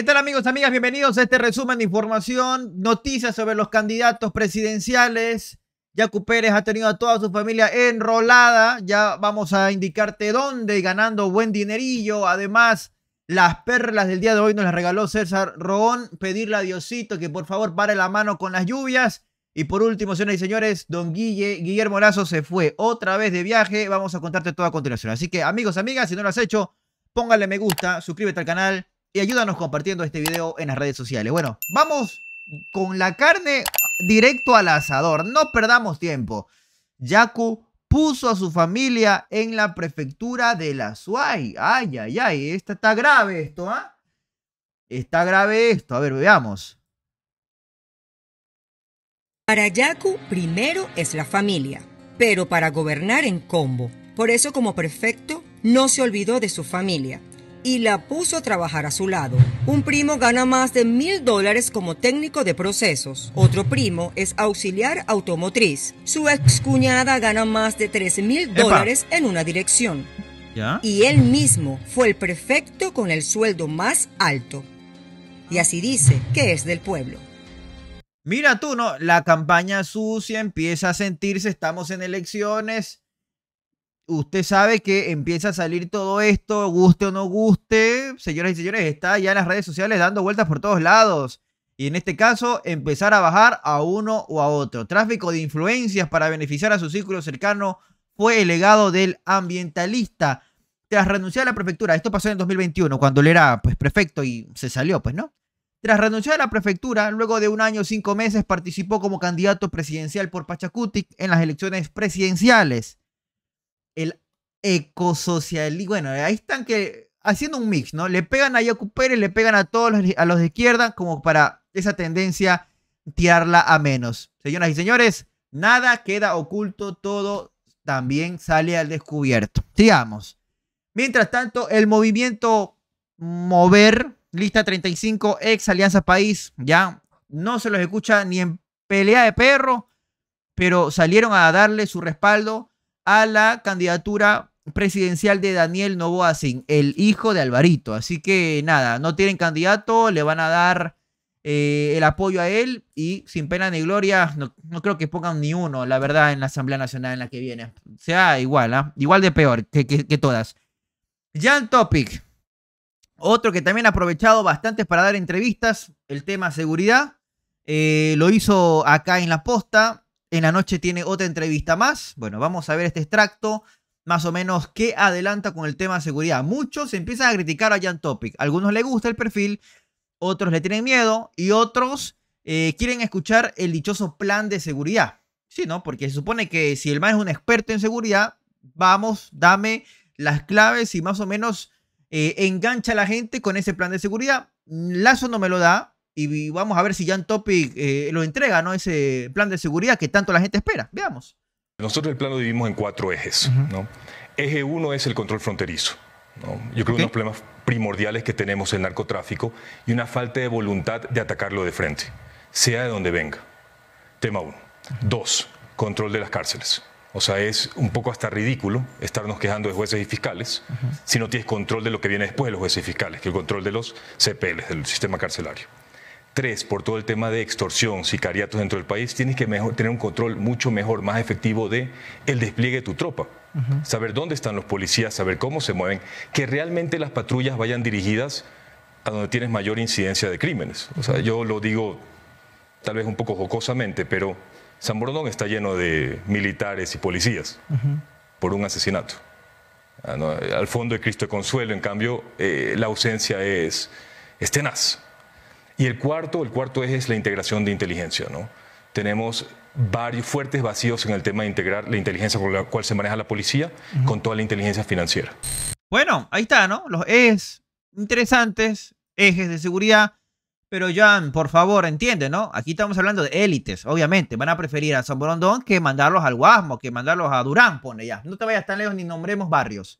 ¿Qué tal amigos, amigas? Bienvenidos a este resumen de información, noticias sobre los candidatos presidenciales. Yacu Pérez ha tenido a toda su familia enrolada, ya vamos a indicarte dónde, ganando buen dinerillo. Además, las perlas del día de hoy nos las regaló César Roón, pedirle a Diosito que por favor pare la mano con las lluvias. Y por último, señoras y señores, don Guille, Guillermo Lazo se fue otra vez de viaje, vamos a contarte todo a continuación. Así que amigos, amigas, si no lo has hecho, póngale me gusta, suscríbete al canal y ayúdanos compartiendo este video en las redes sociales. Bueno, vamos con la carne directo al asador. No perdamos tiempo. Yaku puso a su familia en la prefectura de la Suay. Ay, ay, ay. está grave esto, ¿ah? Está grave esto. A ver, veamos. Para Yaku, primero es la familia, pero para gobernar en combo. Por eso, como prefecto, no se olvidó de su familia y la puso a trabajar a su lado. Un primo gana más de mil dólares como técnico de procesos. Otro primo es auxiliar automotriz. Su excuñada gana más de tres mil dólares en una dirección. Y él mismo fue el prefecto con el sueldo más alto. Y así dice que es del pueblo. Mira tú, ¿no? La campaña sucia empieza a sentirse, estamos en elecciones usted sabe que empieza a salir todo esto, guste o no guste, señoras y señores, está ya en las redes sociales dando vueltas por todos lados. Y en este caso, empezar a bajar a uno o a otro. Tráfico de influencias para beneficiar a su círculo cercano fue el legado del ambientalista. Tras renunciar a la prefectura, esto pasó en 2021, cuando él era pues, prefecto y se salió, pues, ¿no? Tras renunciar a la prefectura, luego de un año y cinco meses participó como candidato presidencial por Pachacutic en las elecciones presidenciales el ecosocialismo. Bueno, ahí están que haciendo un mix, ¿no? Le pegan a Yacu le pegan a todos a los de izquierda, como para esa tendencia tirarla a menos. Señoras y señores, nada queda oculto, todo también sale al descubierto. Sigamos. Mientras tanto, el movimiento Mover, lista 35, ex Alianza País, ya no se los escucha ni en pelea de perro, pero salieron a darle su respaldo a la candidatura presidencial de Daniel Novoa Sin, el hijo de Alvarito. Así que nada, no tienen candidato, le van a dar eh, el apoyo a él y sin pena ni gloria, no, creo que pongan ni uno, la verdad, en la Asamblea Nacional en la que viene. Sea igual, ¿ah? igual de peor que, todas. Jan Topic, otro que también ha aprovechado bastante para dar entrevistas, el tema seguridad. Eh, lo hizo acá en La Posta, en la noche tiene otra entrevista más. Bueno, vamos a ver este extracto, más o menos qué adelanta con el tema de seguridad. Muchos empiezan a criticar a Jan Topic. Algunos le gusta el perfil, otros le tienen miedo y otros eh, quieren escuchar el dichoso plan de seguridad. Sí, ¿no? Porque se supone que si el man es un experto en seguridad, vamos, dame las claves y más o menos eh, engancha a la gente con ese plan de seguridad. Lazo no me lo da, y vamos a ver si Jan Topic eh, lo entrega, ¿no? Ese plan de seguridad que tanto la gente espera. Veamos. Nosotros el plan lo dividimos en cuatro ejes, ¿no? Eje uno es el control fronterizo. Yo creo que uno de los problemas primordiales que tenemos el narcotráfico y una falta de voluntad de atacarlo de frente, sea de donde venga. Tema uno. Dos, control de las cárceles. O sea, es un poco hasta ridículo estarnos quejando de jueces y fiscales si no tienes control de lo que viene después de los jueces y fiscales, que el control de los CPLs, del sistema carcelario por todo el tema de extorsión, sicariatos dentro del país, tienes que tener un control mucho mejor, más efectivo de el despliegue de tu tropa. Saber dónde están los policías, saber cómo se mueven, que realmente las patrullas vayan dirigidas a donde tienes mayor incidencia de crímenes. O sea, yo lo digo tal vez un poco jocosamente, pero San Bordón está lleno de militares y policías por un asesinato. Ah, al fondo de Cristo de Consuelo, en cambio, eh, la ausencia es, es tenaz. Y el cuarto, el cuarto eje es la integración de inteligencia. ¿no? Tenemos varios fuertes vacíos en el tema de integrar la inteligencia con la cual se maneja la policía con toda la inteligencia financiera. Bueno, ahí está, ¿no? Los ejes interesantes, ejes de seguridad. Pero Jan, por favor, entiende, ¿no? Aquí estamos hablando de élites, obviamente. Van a preferir a San Borondón que mandarlos al Guasmo, que mandarlos a Durán, pone ya. No te vayas tan lejos ni nombremos barrios.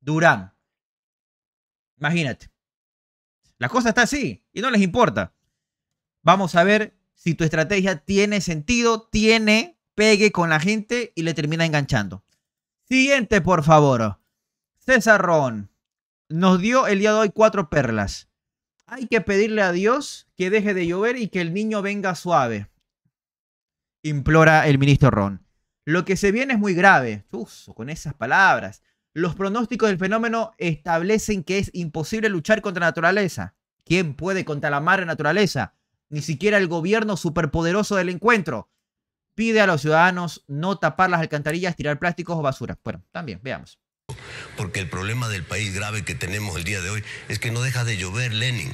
Durán. Imagínate. La cosa está así y no les importa. Vamos a ver si tu estrategia tiene sentido, tiene pegue con la gente y le termina enganchando. Siguiente, por favor. César Ron nos dio el día de hoy cuatro perlas. Hay que pedirle a Dios que deje de llover y que el niño venga suave. Implora el ministro Ron. Lo que se viene es muy grave. con esas palabras. Los pronósticos del fenómeno establecen que es imposible luchar contra la naturaleza. ¿Quién puede contra la madre naturaleza? Ni siquiera el gobierno superpoderoso del encuentro. Pide a los ciudadanos no tapar las alcantarillas, tirar plásticos o basura. Bueno, también, veamos. Porque el problema del país grave que tenemos el día de hoy es que no deja de llover, Lenin.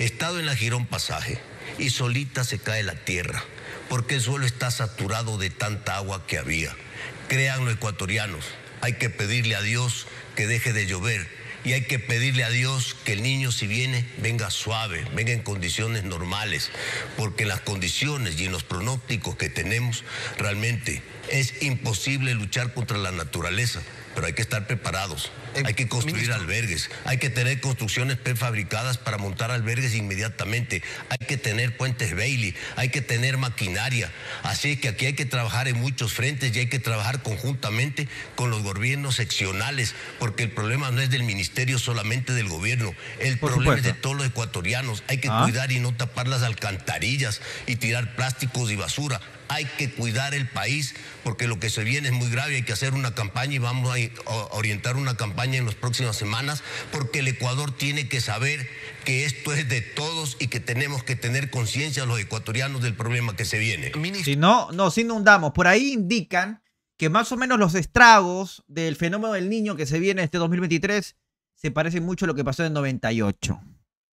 estado en la Girón Pasaje y solita se cae la tierra, porque el suelo está saturado de tanta agua que había. Créanlo, ecuatorianos, hay que pedirle a Dios que deje de llover y hay que pedirle a Dios que el niño si viene venga suave, venga en condiciones normales, porque en las condiciones y en los pronósticos que tenemos realmente es imposible luchar contra la naturaleza pero hay que estar preparados. Eh, hay que construir albergues, hay que tener construcciones prefabricadas para montar albergues inmediatamente, hay que tener puentes Bailey, hay que tener maquinaria. Así es que aquí hay que trabajar en muchos frentes y hay que trabajar conjuntamente con los gobiernos seccionales, porque el problema no es del ministerio solamente del gobierno. El problema es de todos los ecuatorianos. Hay que ah. cuidar y no tapar las alcantarillas y tirar plásticos y basura. Hay que cuidar el país porque lo que se viene es muy grave. Hay que hacer una campaña y vamos a orientar una campaña en las próximas semanas porque el Ecuador tiene que saber que esto es de todos y que tenemos que tener conciencia los ecuatorianos del problema que se viene. Si no, nos inundamos. Por ahí indican que más o menos los estragos del fenómeno del niño que se viene este 2023 se parece mucho a lo que pasó en 98.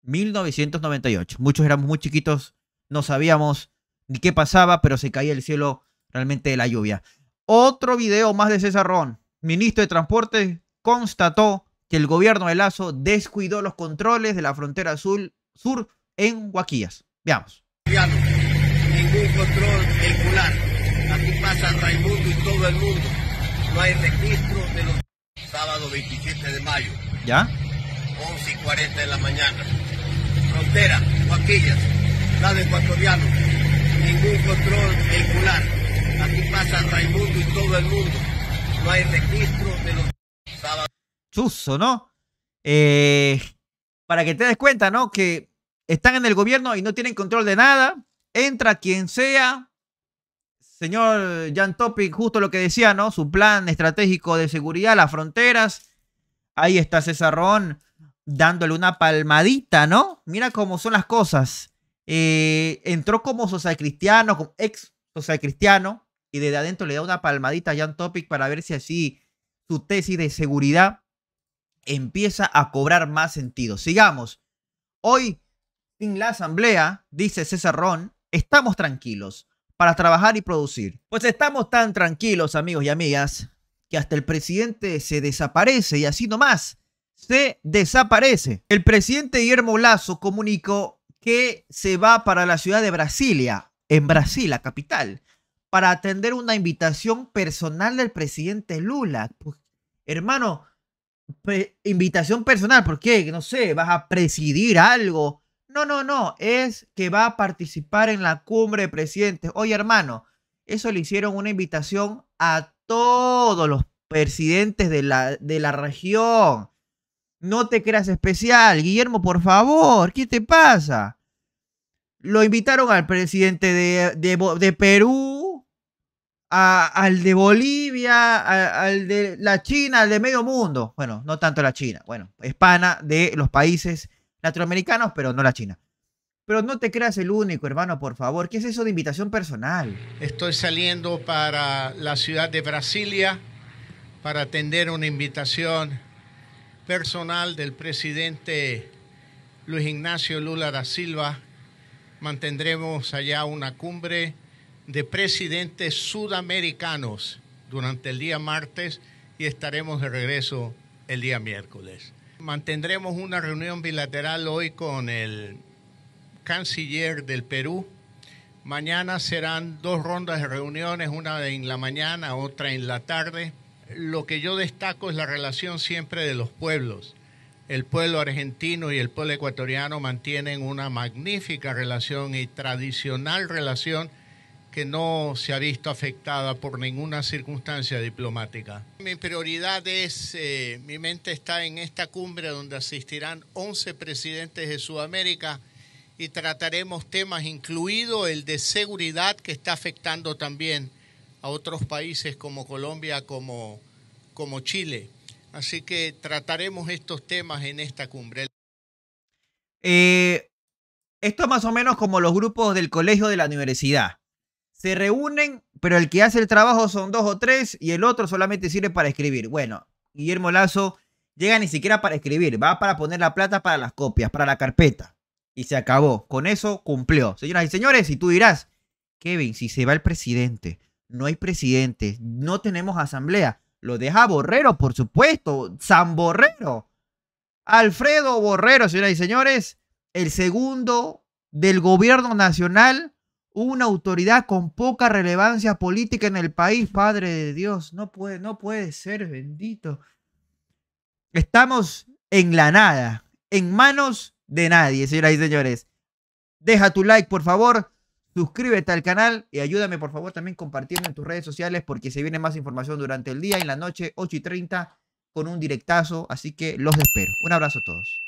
1998. Muchos éramos muy chiquitos, no sabíamos ni qué pasaba, pero se caía el cielo realmente de la lluvia. Otro video más de César Ron, ministro de Transporte, constató que el gobierno de Lazo descuidó los controles de la frontera sur, sur en Huaquillas. Veamos. control Raimundo y todo el mundo. No hay registro de los sábado 27 de mayo ¿Ya? 11 y 40 de la mañana. Frontera, Guaquillas, lado ecuatoriano. Ningún control vehicular. Aquí pasa Raimundo y todo el mundo. No hay registro de los... chuso, ¿no? Eh, para que te des cuenta, ¿no? Que están en el gobierno y no tienen control de nada. Entra quien sea. Señor Jan Topic, justo lo que decía, ¿no? Su plan estratégico de seguridad, las fronteras. Ahí está Cesarrón dándole una palmadita, ¿no? Mira cómo son las cosas. Eh, entró como social cristiano, como ex social cristiano, y desde adentro le da una palmadita a Jan Topic para ver si así su tesis de seguridad empieza a cobrar más sentido. Sigamos. Hoy, en la asamblea, dice César Ron, estamos tranquilos para trabajar y producir. Pues estamos tan tranquilos, amigos y amigas, que hasta el presidente se desaparece y así nomás, se desaparece. El presidente Guillermo Lazo comunicó que se va para la ciudad de Brasilia, en Brasil, la capital, para atender una invitación personal del presidente Lula. Pues, hermano, invitación personal, ¿por qué? No sé, vas a presidir algo. No, no, no, es que va a participar en la cumbre de presidentes. Oye, hermano, eso le hicieron una invitación a todos los presidentes de la, de la región. No te creas especial, Guillermo, por favor, ¿qué te pasa? Lo invitaron al presidente de, Perú, al de Bolivia, al de la China, al de medio mundo. Bueno, no tanto la China, bueno, hispana de los países latinoamericanos, pero no la China. Pero no te creas el único, hermano, por favor. ¿Qué es eso de invitación personal? Estoy saliendo para la ciudad de Brasilia para atender una invitación personal del presidente Luis Ignacio Lula da Silva. Mantendremos allá una cumbre de presidentes sudamericanos durante el día martes y estaremos de regreso el día miércoles. Mantendremos una reunión bilateral hoy con el canciller del Perú. Mañana serán dos rondas de reuniones, una en la mañana, otra en la tarde. Lo que yo destaco es la relación siempre de los pueblos. El pueblo argentino y el pueblo ecuatoriano mantienen una magnífica relación y tradicional relación que no se ha visto afectada por ninguna circunstancia diplomática. Mi prioridad es, eh, mi mente está en esta cumbre donde asistirán 11 presidentes de Sudamérica y trataremos temas, incluido el de seguridad que está afectando también a otros países como Colombia, como, como Chile. Así que trataremos estos temas en esta cumbre. Eh, esto más o menos como los grupos del colegio de la universidad. Se reúnen, pero el que hace el trabajo son dos o tres y el otro solamente sirve para escribir. Bueno, Guillermo Lazo llega ni siquiera para escribir, va para poner la plata para las copias, para la carpeta y se acabó. Con eso cumplió. Señoras y señores, y tú dirás, Kevin, si se va el presidente, no hay presidente, no tenemos asamblea, lo deja Borrero, por supuesto, San Borrero. Alfredo Borrero, señoras y señores, el segundo del gobierno nacional, una autoridad con poca relevancia política en el país, Padre de Dios, no puede, no puede ser, bendito. Estamos en la nada, en manos de nadie, señoras y señores. Deja tu like, por favor. Suscríbete al canal y ayúdame, por favor, también compartiendo en tus redes sociales porque se viene más información durante el día, en la noche, 8 y 30, con un directazo. Así que los espero. Un abrazo a todos.